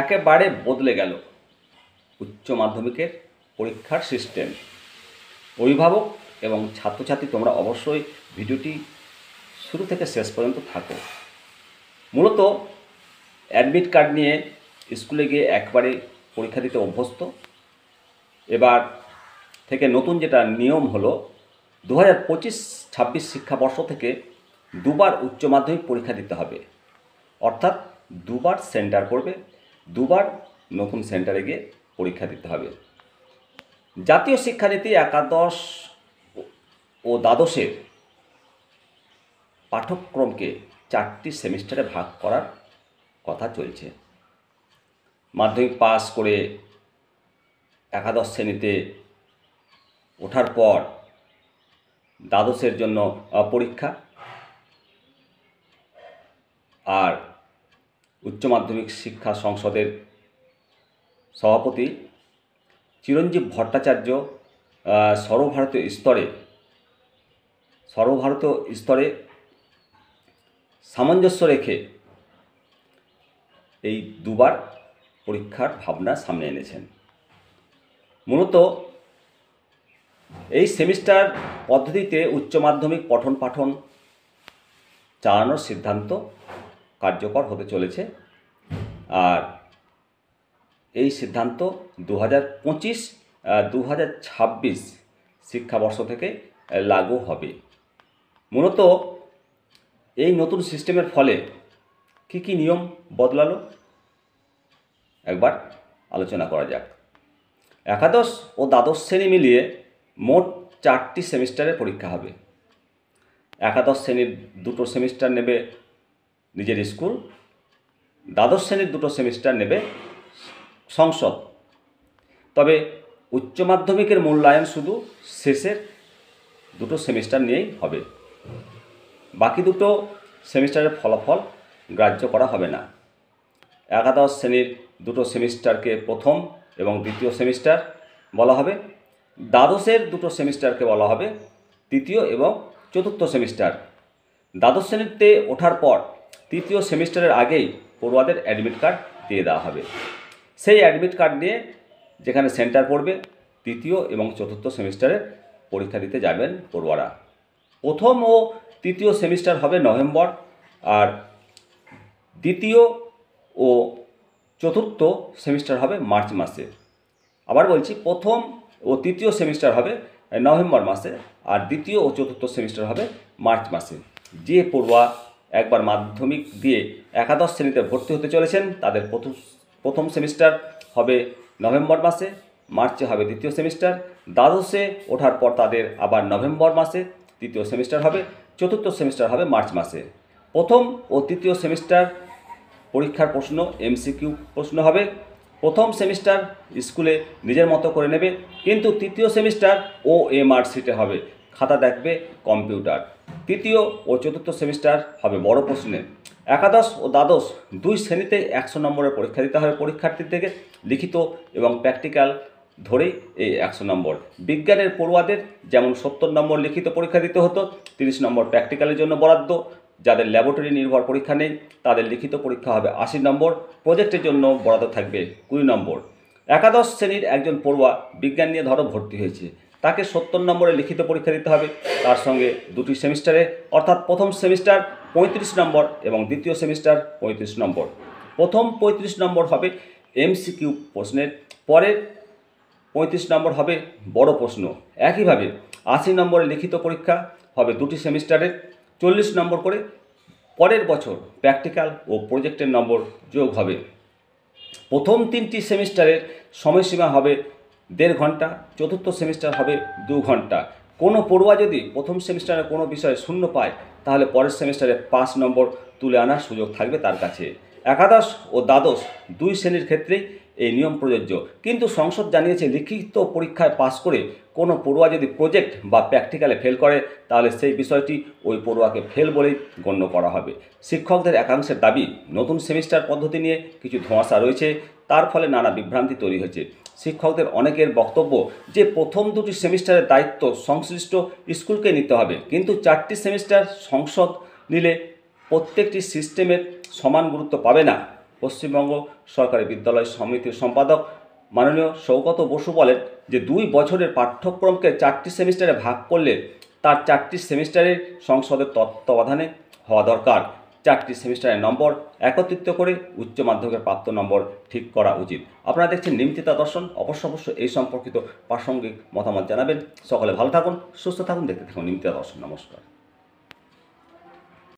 একেবারে বদলে গেল উচ্চ মাধ্যমিকের পরীক্ষার সিস্টেম অভিভাবক এবং ছাত্রছাত্রী তোমরা অবশ্যই ভিডিওটি শুরু থেকে শেষ পর্যন্ত থাকো মূলত অ্যাডমিট কার্ড নিয়ে স্কুলে গিয়ে একবারে পরীক্ষা দিতে অভ্যস্ত এবার থেকে নতুন যেটা নিয়ম হলো দু হাজার পঁচিশ ছাব্বিশ শিক্ষাবর্ষ থেকে দুবার উচ্চ মাধ্যমিক পরীক্ষা দিতে হবে অর্থাৎ দুবার সেন্টার করবে দুবার নতুন সেন্টারে গিয়ে পরীক্ষা দিতে হবে জাতীয় শিক্ষানীতি একাদশ ও দ্বাদশের পাঠ্যক্রমকে চারটি সেমিস্টারে ভাগ করার কথা চলছে মাধ্যমিক পাস করে একাদশ শ্রেণীতে ওঠার পর দ্বাদশের জন্য পরীক্ষা আর উচ্চ মাধ্যমিক শিক্ষা সংসদের সভাপতি চিরঞ্জীব ভট্টাচার্য সর্বভারতীয় স্তরে সর্বভারতীয় স্তরে সামঞ্জস্য রেখে এই দুবার পরীক্ষার ভাবনা সামনে এনেছেন মূলত এই সেমিস্টার পদ্ধতিতে উচ্চ মাধ্যমিক পঠন পাঠন চালানোর সিদ্ধান্ত কার্যকর হতে চলেছে আর এই সিদ্ধান্ত দু হাজার পঁচিশ দু হাজার ছাব্বিশ শিক্ষাবর্ষ থেকে লাগু হবে মূলত এই নতুন সিস্টেমের ফলে কি কি নিয়ম বদলালো একবার আলোচনা করা যাক একাদশ ও দ্বাদশ শ্রেণী মিলিয়ে মোট চারটি সেমিস্টারের পরীক্ষা হবে একাদশ শ্রেণীর দুটো সেমিস্টার নেবে নিজের স্কুল দ্বাদশ শ্রেণীর দুটো সেমিস্টার নেবে সংসদ তবে উচ্চ মাধ্যমিকের মূল্যায়ন শুধু শেষের দুটো সেমিস্টার নিয়েই হবে বাকি দুটো সেমিস্টারের ফলাফল গ্রাহ্য করা হবে না একাদশ শ্রেণীর দুটো সেমিস্টারকে প্রথম এবং দ্বিতীয় সেমিস্টার বলা হবে দ্বাদশের দুটো সেমিস্টারকে বলা হবে তৃতীয় এবং চতুর্থ সেমিস্টার দ্বাদশ শ্রেণীতে ওঠার পর তৃতীয় সেমিস্টারের আগেই পড়ুয়াদের অ্যাডমিট কার্ড দিয়ে দেওয়া হবে সেই অ্যাডমিট কার্ড নিয়ে যেখানে সেন্টার পড়বে তৃতীয় এবং চতুর্থ সেমিস্টারের পরীক্ষা দিতে যাবেন পড়ুয়ারা প্রথম ও তৃতীয় সেমিস্টার হবে নভেম্বর আর দ্বিতীয় ও চতুর্থ সেমিস্টার হবে মার্চ মাসে আবার বলছি প্রথম ও তৃতীয় সেমিস্টার হবে নভেম্বর মাসে আর দ্বিতীয় ও চতুর্থ সেমিস্টার হবে মার্চ মাসে যে পড়ুয়া একবার মাধ্যমিক দিয়ে একাদশ শ্রেণীতে ভর্তি হতে চলেছেন তাদের প্রথম প্রথম সেমিস্টার হবে নভেম্বর মাসে মার্চে হবে দ্বিতীয় সেমিস্টার দ্বাদশে ওঠার পর তাদের আবার নভেম্বর মাসে তৃতীয় সেমিস্টার হবে চতুর্থ সেমিস্টার হবে মার্চ মাসে প্রথম ও তৃতীয় সেমিস্টার পরীক্ষার প্রশ্ন এমসিকিউ প্রশ্ন হবে প্রথম সেমিস্টার স্কুলে নিজের মতো করে নেবে কিন্তু তৃতীয় সেমিস্টার ও এম আর সিটে হবে খাতা দেখবে কম্পিউটার তৃতীয় ও চতুর্থ সেমিস্টার হবে বড় প্রশ্নের একাদশ ও দ্বাদশ দুই শ্রেণীতে একশো নম্বরের পরীক্ষা দিতে হবে থেকে লিখিত এবং প্র্যাকটিক্যাল ধরেই এই একশো নম্বর বিজ্ঞানের পড়ুয়াদের যেমন সত্তর নম্বর লিখিত পরীক্ষা দিতে হতো তিরিশ নম্বর প্র্যাকটিক্যালের জন্য বরাদ্দ যাদের ল্যাবরেটরি নির্ভর পরীক্ষা নেই তাদের লিখিত পরীক্ষা হবে আশি নম্বর প্রজেক্টের জন্য বরাদ্দ থাকবে কুড়ি নম্বর একাদশ শ্রেণীর একজন পড়ুয়া বিজ্ঞান নিয়ে ধরো ভর্তি হয়েছে তাকে সত্তর নম্বরে লিখিত পরীক্ষা দিতে হবে তার সঙ্গে দুটি সেমিস্টারে অর্থাৎ প্রথম সেমিস্টার পঁয়ত্রিশ নম্বর এবং দ্বিতীয় সেমিস্টার পঁয়ত্রিশ নম্বর প্রথম পঁয়ত্রিশ নম্বর হবে এমসিকিউ প্রশ্নের পরের পঁয়ত্রিশ নম্বর হবে বড় প্রশ্ন একইভাবে আশি নম্বরে লিখিত পরীক্ষা হবে দুটি সেমিস্টারের চল্লিশ নম্বর করে পরের বছর প্র্যাকটিক্যাল ও প্রজেক্টের নম্বর যোগ হবে প্রথম তিনটি সেমিস্টারের সময়সীমা হবে দেড় ঘন্টা চতুর্থ সেমিস্টার হবে দু ঘন্টা কোনো পড়ুয়া যদি প্রথম সেমিস্টারে কোনো বিষয়ে শূন্য পায় তাহলে পরের সেমিস্টারে পাঁচ নম্বর তুলে আনার সুযোগ থাকবে তার কাছে একাদশ ও দ্বাদশ দুই শ্রেণীর ক্ষেত্রেই এই নিয়ম প্রযোজ্য কিন্তু সংসদ জানিয়েছে লিখিত পরীক্ষায় পাস করে কোনো পড়ুয়া যদি প্রজেক্ট বা প্র্যাকটিক্যালে ফেল করে তাহলে সেই বিষয়টি ওই পড়ুয়াকে ফেল বলেই গণ্য করা হবে শিক্ষকদের একাংশের দাবি নতুন সেমিস্টার পদ্ধতি নিয়ে কিছু ধোঁয়াশা রয়েছে তার ফলে নানা বিভ্রান্তি তৈরি হয়েছে শিক্ষকদের অনেকের বক্তব্য যে প্রথম দুটি সেমিস্টারের দায়িত্ব সংশ্লিষ্ট স্কুলকে নিতে হবে কিন্তু চারটি সেমিস্টার সংসদ নিলে প্রত্যেকটি সিস্টেমের সমান গুরুত্ব পাবে না পশ্চিমবঙ্গ সরকারি বিদ্যালয় সমিতির সম্পাদক মাননীয় সৌগত বসু বলেন যে দুই বছরের পাঠ্যক্রমকে চারটি সেমিস্টারে ভাগ করলে তার চারটি সেমিস্টারে সংসদের তত্ত্বাবধানে হওয়া দরকার চারটি সেমিস্টারের নম্বর একত্রিত করে উচ্চ মাধ্যমিকের প্রাপ্ত নম্বর ঠিক করা উচিত আপনারা দেখছেন নিমচিতা দর্শন অবশ্য অবশ্য এই সম্পর্কিত প্রাসঙ্গিক মতামত জানাবেন সকলে ভালো থাকুন সুস্থ থাকুন দেখতে থাকুন নিমচিতা দর্শন নমস্কার